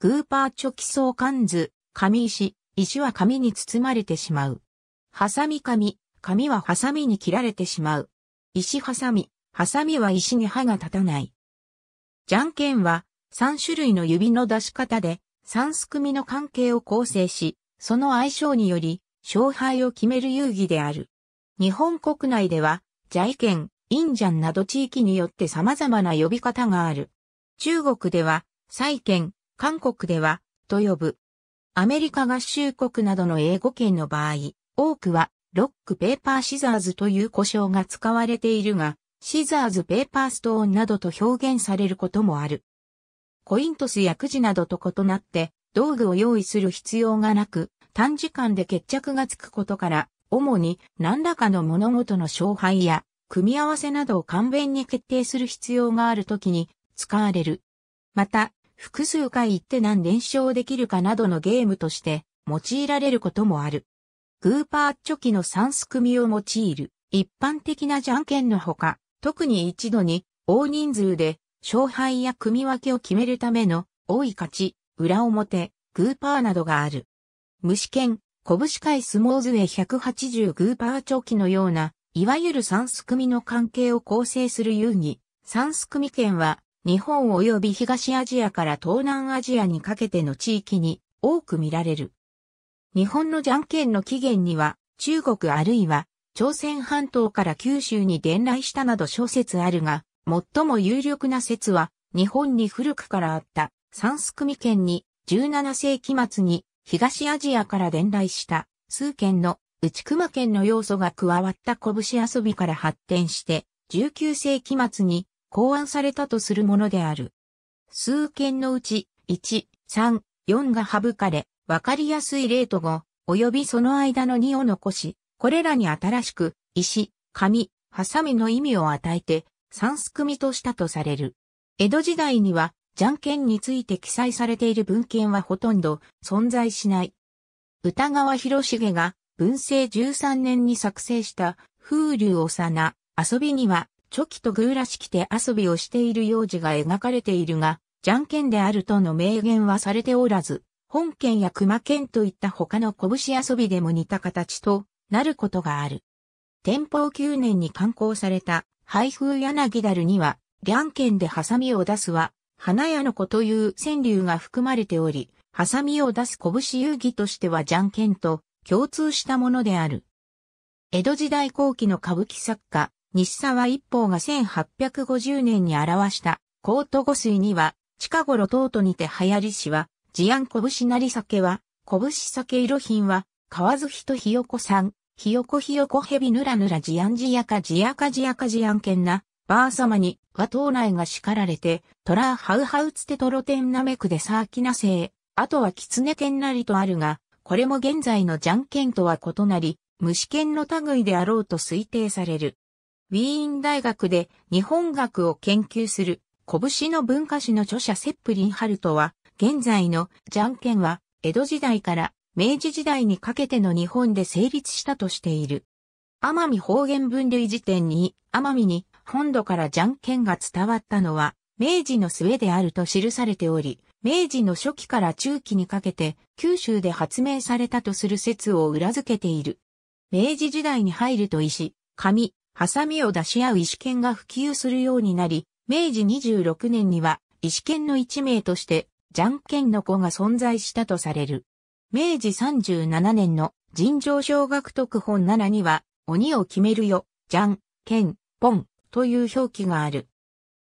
グーパーチョキソーカンズ、紙石、石は紙に包まれてしまう。ハサミ紙、紙はハサミに切られてしまう。石ハサミ、ハサミは石に歯が立たない。じゃんけんは三種類の指の出し方で三すくみの関係を構成し、その相性により勝敗を決める遊戯である。日本国内では、ジャイケン、インジャンなど地域によって様々な呼び方がある。中国では、サイケン、韓国では、と呼ぶ。アメリカ合衆国などの英語圏の場合、多くは、ロックペーパーシザーズという呼称が使われているが、シザーズペーパーストーンなどと表現されることもある。コイントスやくじなどと異なって、道具を用意する必要がなく、短時間で決着がつくことから、主に何らかの物事の勝敗や組み合わせなどを簡便に決定する必要があるときに使われる。また、複数回行って何連勝できるかなどのゲームとして用いられることもある。グーパーチョキの3すくみを用いる一般的なじゃんけんのほか、特に一度に大人数で勝敗や組み分けを決めるための多い勝ち、裏表、グーパーなどがある。虫剣、拳界相撲杖180グーパーチョキのような、いわゆる三すくみの関係を構成する遊戯、三すくみ剣は日本及び東アジアから東南アジアにかけての地域に多く見られる。日本のじゃんけんの起源には、中国あるいは朝鮮半島から九州に伝来したなど諸説あるが、最も有力な説は、日本に古くからあった三スクミ県に17世紀末に東アジアから伝来した数県の内熊県の要素が加わった拳遊びから発展して19世紀末に考案されたとするものである。数件のうち、1、3、4が省かれ、わかりやすい例と5、及びその間の2を残し、これらに新しく、石、紙、ハサミの意味を与えて、三すくみとしたとされる。江戸時代には、じゃんけんについて記載されている文献はほとんど存在しない。歌川広重が文政13年に作成した風流幼遊びにはチョキとグーらしきて遊びをしている幼児が描かれているが、じゃんけんであるとの明言はされておらず、本県や熊県といった他の拳遊びでも似た形となることがある。天保九年に刊行された、ヤ風柳だるには、じゃんけんでハサミを出すは、花屋の子という川柳が含まれており、ハサミを出す拳遊戯としてはじゃんけんと共通したものである。江戸時代後期の歌舞伎作家、西沢一方が1850年に表した、コート五水には、近頃とうとにて流行りしは、事案拳なり酒は、拳酒色品は、河津人ひよこさん、ひよこひよこ蛇ぬらぬら事案事やか事やか事やか事案件な、ばあさまに、は島内が叱られて、ラーハウハウつてとろてんなめくでさあきなせえ、あとはきつねてなりとあるが、これも現在のじゃんけんとは異なり、虫試験の類であろうと推定される。ウィーン大学で日本学を研究する拳の文化史の著者セップリン・ハルトは、現在のジャンケンは江戸時代から明治時代にかけての日本で成立したとしている。奄美方言分類辞典に奄美に本土からジャンケンが伝わったのは明治の末であると記されており、明治の初期から中期にかけて九州で発明されたとする説を裏付けている。明治時代に入ると石、紙、ハサミを出し合う石剣が普及するようになり、明治26年には、石剣の一名として、じゃんけんの子が存在したとされる。明治37年の尋常小学特本7には、鬼を決めるよ、じゃん、けん、ぽんという表記がある。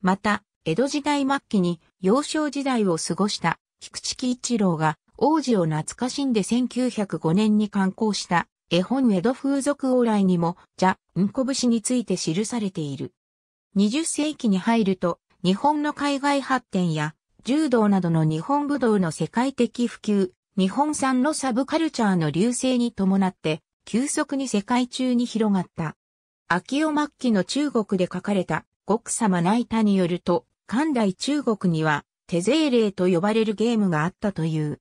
また、江戸時代末期に幼少時代を過ごした菊池喜一郎が王子を懐かしんで1905年に刊行した絵本江戸風俗往来にも、じゃ、うんこ節について記されている。20世紀に入ると、日本の海外発展や、柔道などの日本武道の世界的普及、日本産のサブカルチャーの流星に伴って、急速に世界中に広がった。秋尾末期の中国で書かれた、極様内田によると、関代中国には、手税霊」と呼ばれるゲームがあったという。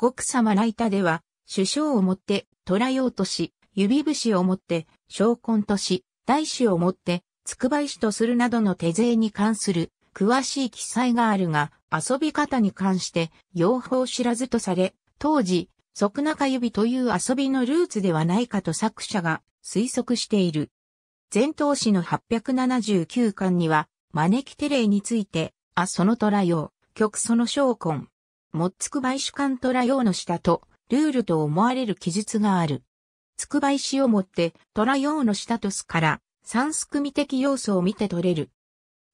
極様内田では、首相をもって、虎ようとし、指節をもって、昇根とし、大志をもって、つくば石とするなどの手勢に関する、詳しい記載があるが、遊び方に関して、用法知らずとされ、当時、即中指という遊びのルーツではないかと作者が推測している。前頭詩の879巻には、招き手礼について、あその虎用、曲その将根、もっつくば石館虎用の下と、ルールと思われる記述がある。つくば石をもって虎用の下とスから三すくみ的要素を見て取れる。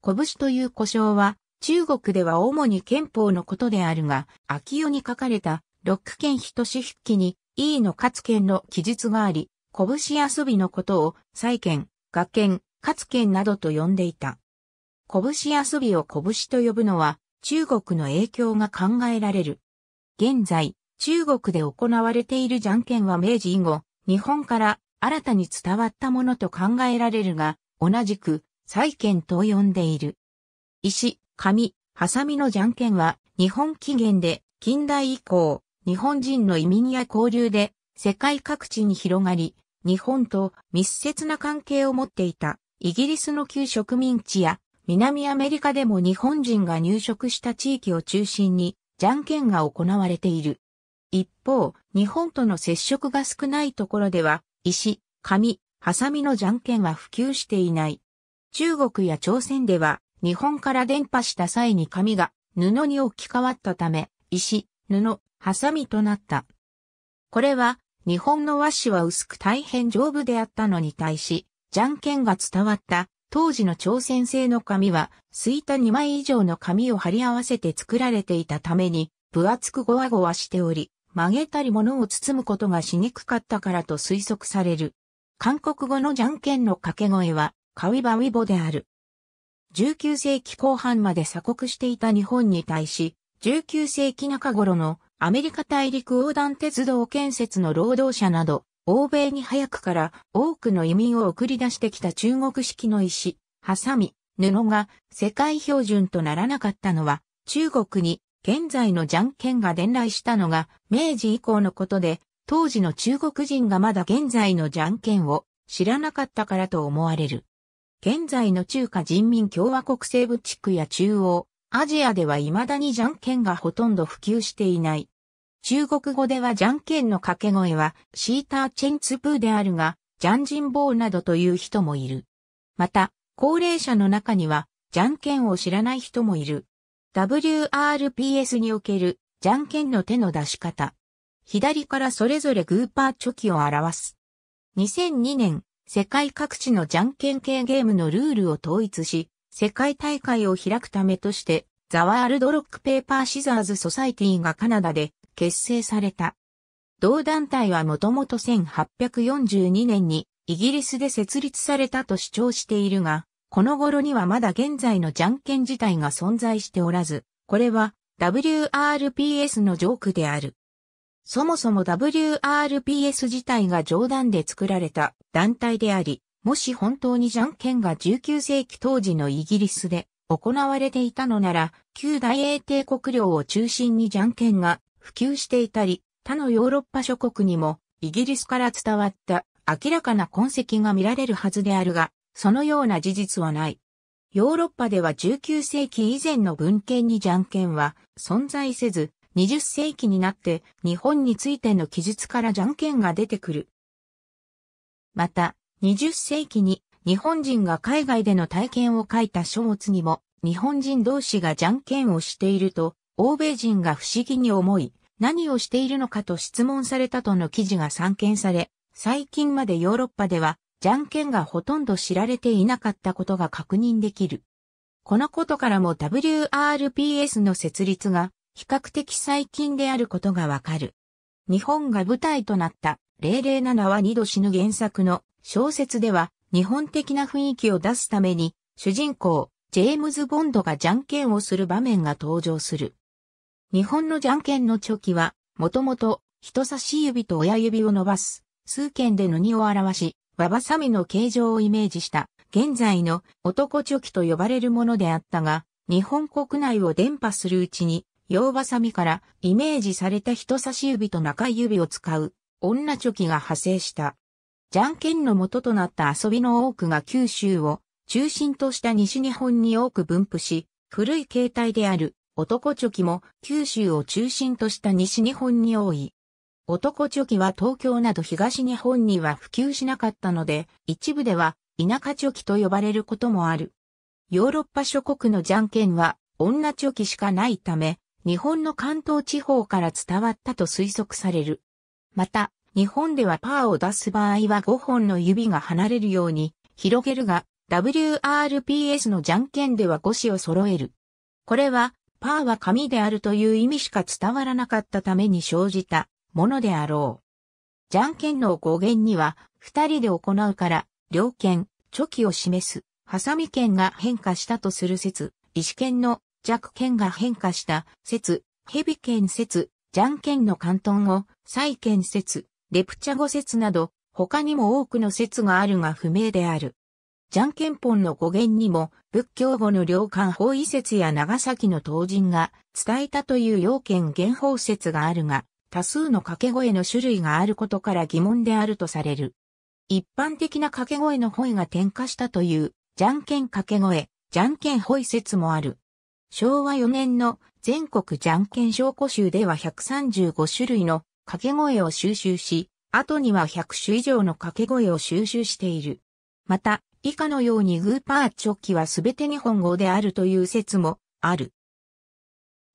拳という呼称は中国では主に憲法のことであるが、秋代に書かれた六ひとし筆記に E の勝剣の記述があり、拳遊びのことを再県、学県、勝剣などと呼んでいた。拳遊びを拳と呼ぶのは中国の影響が考えられる。現在、中国で行われているじゃんけんは明治以後、日本から新たに伝わったものと考えられるが、同じく、債建と呼んでいる。石、紙、ハサミのじゃんけんは、日本起源で、近代以降、日本人の移民や交流で、世界各地に広がり、日本と密接な関係を持っていた、イギリスの旧植民地や、南アメリカでも日本人が入植した地域を中心に、じゃんけんが行われている。一方、日本との接触が少ないところでは、石、紙、ハサミのじゃんけんは普及していない。中国や朝鮮では、日本から伝播した際に紙が布に置き換わったため、石、布、ハサミとなった。これは、日本の和紙は薄く大変丈夫であったのに対し、じゃんけんが伝わった当時の朝鮮製の紙は、すいた2枚以上の紙を貼り合わせて作られていたために、分厚くゴワゴワしており、曲げたり物を包むことがしにくかったからと推測される。韓国語のじゃんけんの掛け声は、カウィバウィボである。19世紀後半まで鎖国していた日本に対し、19世紀中頃のアメリカ大陸横断鉄道建設の労働者など、欧米に早くから多くの移民を送り出してきた中国式の石、ハサミ、布が世界標準とならなかったのは中国に現在のじゃんけんが伝来したのが明治以降のことで、当時の中国人がまだ現在のじゃんけんを知らなかったからと思われる。現在の中華人民共和国西部地区や中央、アジアでは未だにじゃんけんがほとんど普及していない。中国語ではじゃんけんの掛け声はシーターチェンツプーであるが、ジャンジンボーなどという人もいる。また、高齢者の中には、じゃんけんを知らない人もいる。WRPS におけるじゃんけんの手の出し方。左からそれぞれグーパーチョキを表す。2002年、世界各地のじゃんけん系ゲームのルールを統一し、世界大会を開くためとして、ザワールドロックペーパーシザーズソサイティがカナダで結成された。同団体はもともと1842年にイギリスで設立されたと主張しているが、この頃にはまだ現在のじゃんけん自体が存在しておらず、これは WRPS のジョークである。そもそも WRPS 自体が冗談で作られた団体であり、もし本当にじゃんけんが19世紀当時のイギリスで行われていたのなら、旧大英帝国領を中心にじゃんけんが普及していたり、他のヨーロッパ諸国にもイギリスから伝わった明らかな痕跡が見られるはずであるが、そのような事実はない。ヨーロッパでは19世紀以前の文献にじゃんけんは存在せず、20世紀になって日本についての記述からじゃんけんが出てくる。また、20世紀に日本人が海外での体験を書いた書物にも、日本人同士がじゃんけんをしていると、欧米人が不思議に思い、何をしているのかと質問されたとの記事が散見され、最近までヨーロッパではじゃんけんがほとんど知られていなかったことが確認できる。このことからも WRPS の設立が比較的最近であることがわかる。日本が舞台となった007は二度死ぬ原作の小説では日本的な雰囲気を出すために主人公ジェームズ・ボンドがじゃんけんをする場面が登場する。日本のじゃんけんのチョキはもともと人差し指と親指を伸ばす数件での2を表しワバサミの形状をイメージした、現在の男チョキと呼ばれるものであったが、日本国内を伝播するうちに、洋バサミからイメージされた人差し指と中指を使う、女チョキが派生した。じゃんけんの元となった遊びの多くが九州を中心とした西日本に多く分布し、古い形態である男チョキも九州を中心とした西日本に多い。男チョキは東京など東日本には普及しなかったので、一部では田舎チョキと呼ばれることもある。ヨーロッパ諸国のじゃんけんは女チョキしかないため、日本の関東地方から伝わったと推測される。また、日本ではパーを出す場合は5本の指が離れるように広げるが、WRPS のじゃんけんでは5子を揃える。これは、パーは紙であるという意味しか伝わらなかったために生じたものであろう。じゃんけんの語源には、二人で行うから、両剣、チョキを示す、ハサミ剣が変化したとする説、石剣の弱剣が変化した説、蛇剣説、じゃんけんの関東語、再剣説、レプチャ語説など、他にも多くの説があるが不明である。じゃんけんぽんの語源にも、仏教語の両漢方位説や長崎の唐人が伝えたという要件原法説があるが、多数の掛け声の種類があることから疑問であるとされる。一般的な掛け声の声が点火したという、じゃんけん掛け声、じゃんけん吠イ説もある。昭和4年の全国じゃんけん証拠集では135種類の掛け声を収集し、後には100種以上の掛け声を収集している。また、以下のようにグーパーチョッキはすべて日本語であるという説もある。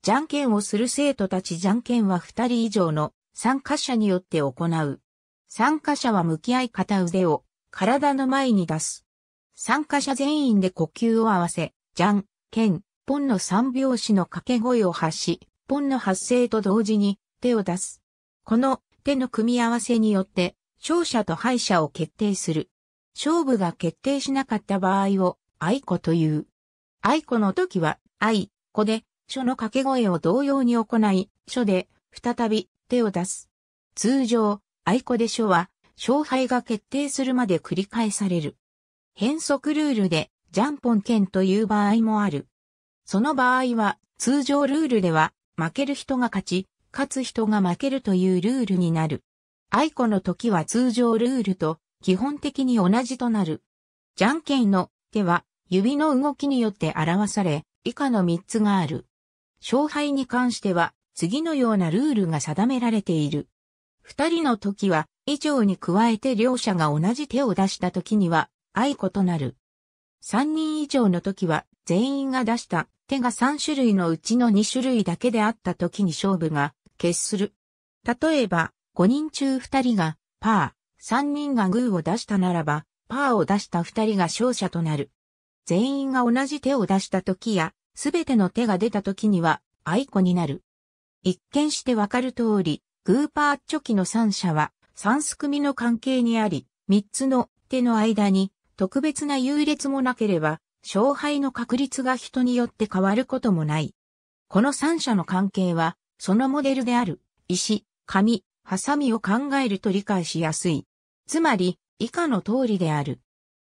じゃんけんをする生徒たちじゃんけんは二人以上の参加者によって行う。参加者は向き合い片腕を体の前に出す。参加者全員で呼吸を合わせ、じゃん、けん、ポンの三拍子の掛け声を発し、ポンの発声と同時に手を出す。この手の組み合わせによって勝者と敗者を決定する。勝負が決定しなかった場合を、愛子という。愛子の時は、愛子で、書の掛け声を同様に行い、書で、再び、手を出す。通常、愛子で書は、勝敗が決定するまで繰り返される。変則ルールで、ジャンポン剣という場合もある。その場合は、通常ルールでは、負ける人が勝ち、勝つ人が負けるというルールになる。愛子の時は通常ルールと、基本的に同じとなる。じゃんけんの手は、指の動きによって表され、以下の3つがある。勝敗に関しては、次のようなルールが定められている。二人の時は、以上に加えて両者が同じ手を出した時には、相異なる。三人以上の時は、全員が出した手が三種類のうちの二種類だけであった時に勝負が決する。例えば、五人中二人がパー、三人がグーを出したならば、パーを出した二人が勝者となる。全員が同じ手を出した時や、すべての手が出た時には、アイコになる。一見してわかる通り、グーパーチョキの三者は、三すくみの関係にあり、三つの手の間に、特別な優劣もなければ、勝敗の確率が人によって変わることもない。この三者の関係は、そのモデルである、石、紙、ハサミを考えると理解しやすい。つまり、以下の通りである。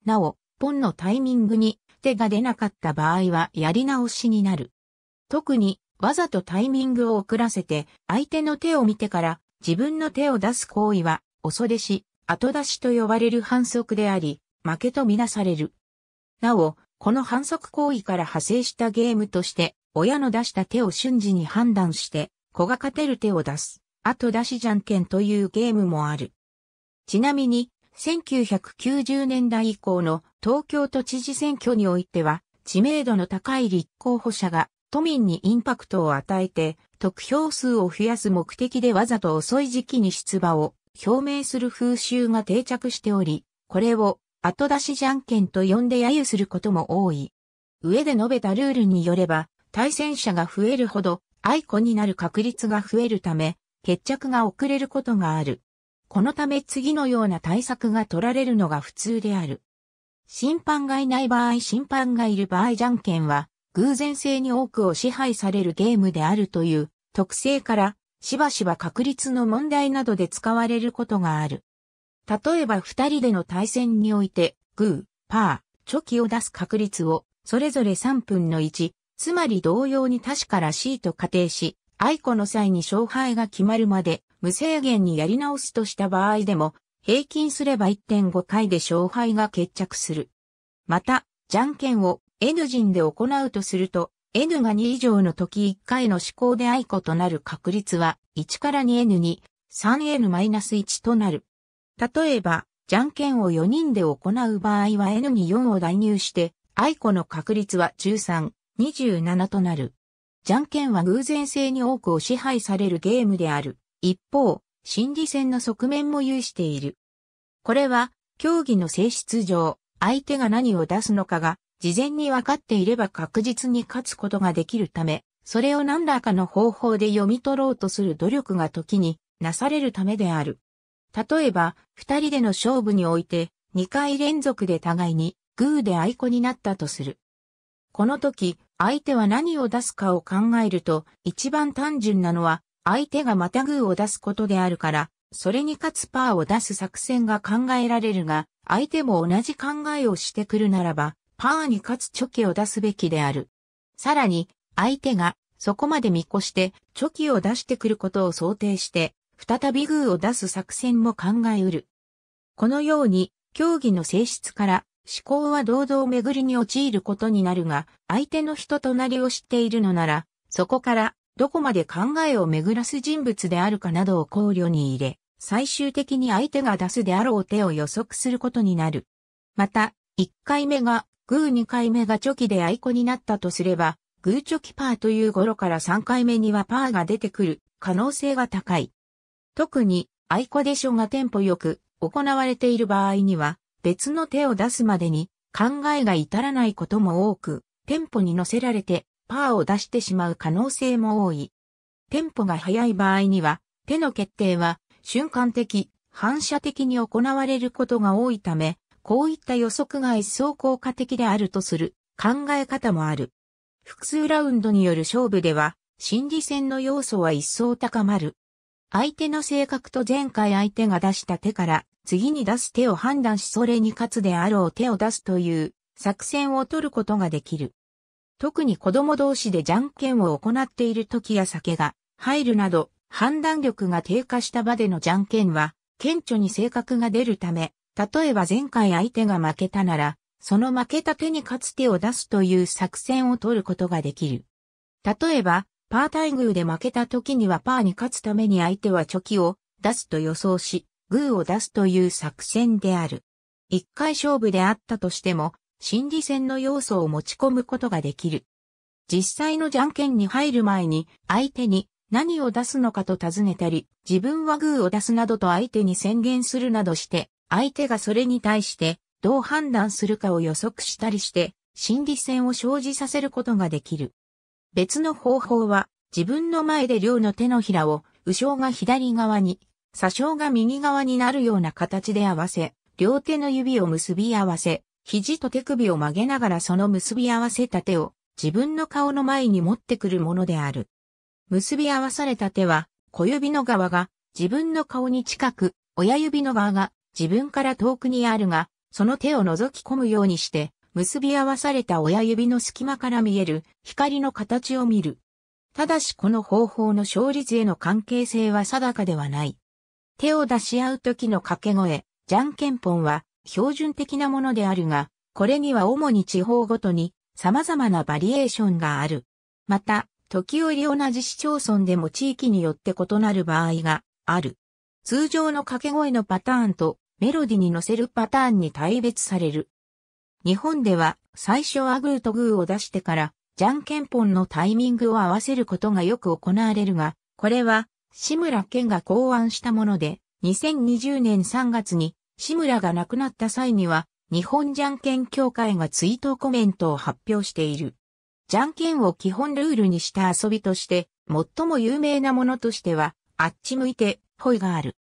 なお、ポンのタイミングに手が出なかった場合はやり直しになる。特に、わざとタイミングを遅らせて、相手の手を見てから自分の手を出す行為は、恐出し、後出しと呼ばれる反則であり、負けとみなされる。なお、この反則行為から派生したゲームとして、親の出した手を瞬時に判断して、子が勝てる手を出す、後出しじゃんけんというゲームもある。ちなみに、1990年代以降の東京都知事選挙においては、知名度の高い立候補者が都民にインパクトを与えて、得票数を増やす目的でわざと遅い時期に出馬を表明する風習が定着しており、これを後出しじゃんけんと呼んで揶揄することも多い。上で述べたルールによれば、対戦者が増えるほど、愛子になる確率が増えるため、決着が遅れることがある。このため次のような対策が取られるのが普通である。審判がいない場合審判がいる場合じゃんけんは偶然性に多くを支配されるゲームであるという特性からしばしば確率の問題などで使われることがある。例えば二人での対戦においてグー、パー、チョキを出す確率をそれぞれ3分の1、つまり同様に確から C と仮定し、愛子の際に勝敗が決まるまで無制限にやり直すとした場合でも、平均すれば1.5回で勝敗が決着する。また、じゃんけんを N 人で行うとすると、N が2以上の時1回の試行で合子となる確率は1から 2N に 3N-1 となる。例えば、じゃんけんを4人で行う場合は N に4を代入して、合子の確率は13、27となる。じゃんけんは偶然性に多くを支配されるゲームである。一方、心理戦の側面も有している。これは、競技の性質上、相手が何を出すのかが、事前に分かっていれば確実に勝つことができるため、それを何らかの方法で読み取ろうとする努力が時になされるためである。例えば、二人での勝負において、二回連続で互いにグーで愛子になったとする。この時、相手は何を出すかを考えると、一番単純なのは、相手がまたグーを出すことであるから、それに勝つパーを出す作戦が考えられるが、相手も同じ考えをしてくるならば、パーに勝つチョキを出すべきである。さらに、相手がそこまで見越してチョキを出してくることを想定して、再びグーを出す作戦も考えうる。このように、競技の性質から思考は堂々巡りに陥ることになるが、相手の人となりを知っているのなら、そこからどこまで考えを巡らす人物であるかなどを考慮に入れ、最終的に相手が出すであろう手を予測することになる。また、1回目がグー2回目がチョキでアイコになったとすれば、グーチョキパーという頃から3回目にはパーが出てくる可能性が高い。特に、アイコデショがテンポよく行われている場合には、別の手を出すまでに考えが至らないことも多く、テンポに乗せられてパーを出してしまう可能性も多い。テンポが速い場合には、手の決定は瞬間的、反射的に行われることが多いため、こういった予測が一層効果的であるとする考え方もある。複数ラウンドによる勝負では、心理戦の要素は一層高まる。相手の性格と前回相手が出した手から次に出す手を判断しそれに勝つであろう手を出すという作戦を取ることができる。特に子供同士でじゃんけんを行っている時や酒が入るなど、判断力が低下した場でのじゃんけんは、顕著に性格が出るため、例えば前回相手が負けたなら、その負けた手に勝つ手を出すという作戦を取ることができる。例えば、パー対グーで負けた時にはパーに勝つために相手はチョキを出すと予想し、グーを出すという作戦である。一回勝負であったとしても、心理戦の要素を持ち込むことができる。実際のじゃんけんに入る前に相手に何を出すのかと尋ねたり、自分はグーを出すなどと相手に宣言するなどして、相手がそれに対してどう判断するかを予測したりして、心理戦を生じさせることができる。別の方法は、自分の前で両の手のひらを、右小が左側に、左小が右側になるような形で合わせ、両手の指を結び合わせ、肘と手首を曲げながらその結び合わせた手を自分の顔の前に持ってくるものである。結び合わされた手は、小指の側が自分の顔に近く、親指の側が自分から遠くにあるが、その手を覗き込むようにして、結び合わされた親指の隙間から見える光の形を見る。ただしこの方法の勝率への関係性は定かではない。手を出し合う時の掛け声、じゃんけんぽんは、標準的なものであるが、これには主に地方ごとに様々なバリエーションがある。また、時折同じ市町村でも地域によって異なる場合がある。通常の掛け声のパターンとメロディに乗せるパターンに対別される。日本では最初はグーとグーを出してからじゃんけんぽんのタイミングを合わせることがよく行われるが、これは志村けんが考案したもので2020年3月に志村が亡くなった際には、日本じゃんけん協会が追悼コメントを発表している。じゃんけんを基本ルールにした遊びとして、最も有名なものとしては、あっち向いて、ほいがある。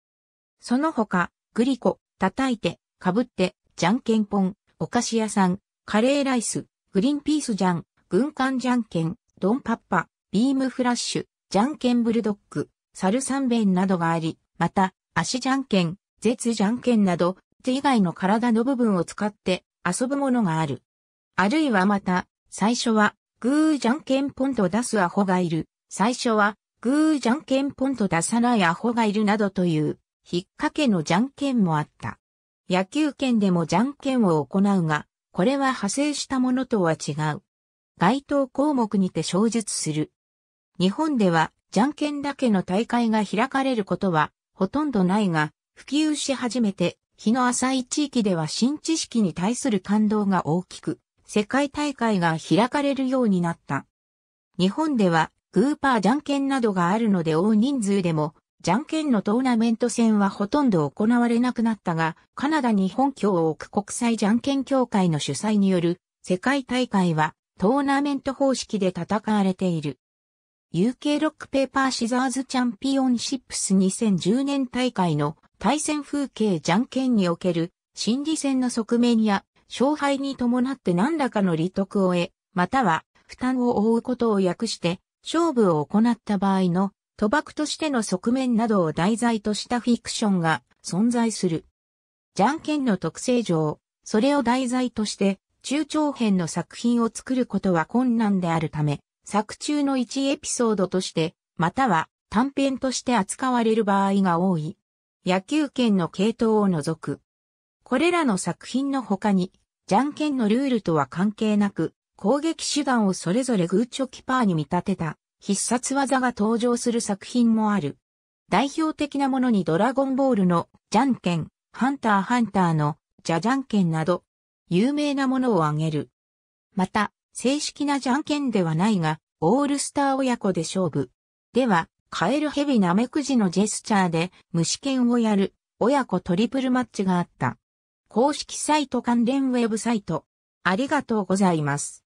その他、グリコ、叩いて、かぶって、じゃんけんぽん、お菓子屋さん、カレーライス、グリーンピースじゃん、軍艦じゃんけん、ドンパッパ、ビームフラッシュ、じゃんけんブルドッグ、サルサンベンなどがあり、また、足じゃんけん、絶じゃんけんなど、手以外の体の部分を使って遊ぶものがある。あるいはまた、最初は、グーじゃんけんポンと出すアホがいる。最初は、グーじゃんけんポンと出さないアホがいるなどという、引っ掛けのじゃんけんもあった。野球拳でもじゃんけんを行うが、これは派生したものとは違う。該当項目にて小述する。日本では、じゃんけんだけの大会が開かれることは、ほとんどないが、普及し始めて、日の浅い地域では新知識に対する感動が大きく、世界大会が開かれるようになった。日本では、グーパーじゃんけんなどがあるので大人数でも、じゃんけんのトーナメント戦はほとんど行われなくなったが、カナダに本拠を置く国際じゃんけん協会の主催による世界大会はトーナメント方式で戦われている。UK ロックペーパーシザーズチャンピオンシップス2010年大会の対戦風景じゃんけんにおける心理戦の側面や勝敗に伴って何らかの利得を得、または負担を負うことを訳して勝負を行った場合の賭博としての側面などを題材としたフィクションが存在する。じゃんけんの特性上、それを題材として中長編の作品を作ることは困難であるため、作中の1エピソードとして、または短編として扱われる場合が多い。野球拳の系統を除く。これらの作品の他に、じゃんけんのルールとは関係なく、攻撃手段をそれぞれグーチョキパーに見立てた必殺技が登場する作品もある。代表的なものにドラゴンボールのじゃんけん、ハンターハンターのじゃじゃんけんなど、有名なものを挙げる。また、正式なじゃんけんではないが、オールスター親子で勝負。では、カエルヘビナメクジのジェスチャーで虫剣をやる親子トリプルマッチがあった。公式サイト関連ウェブサイト。ありがとうございます。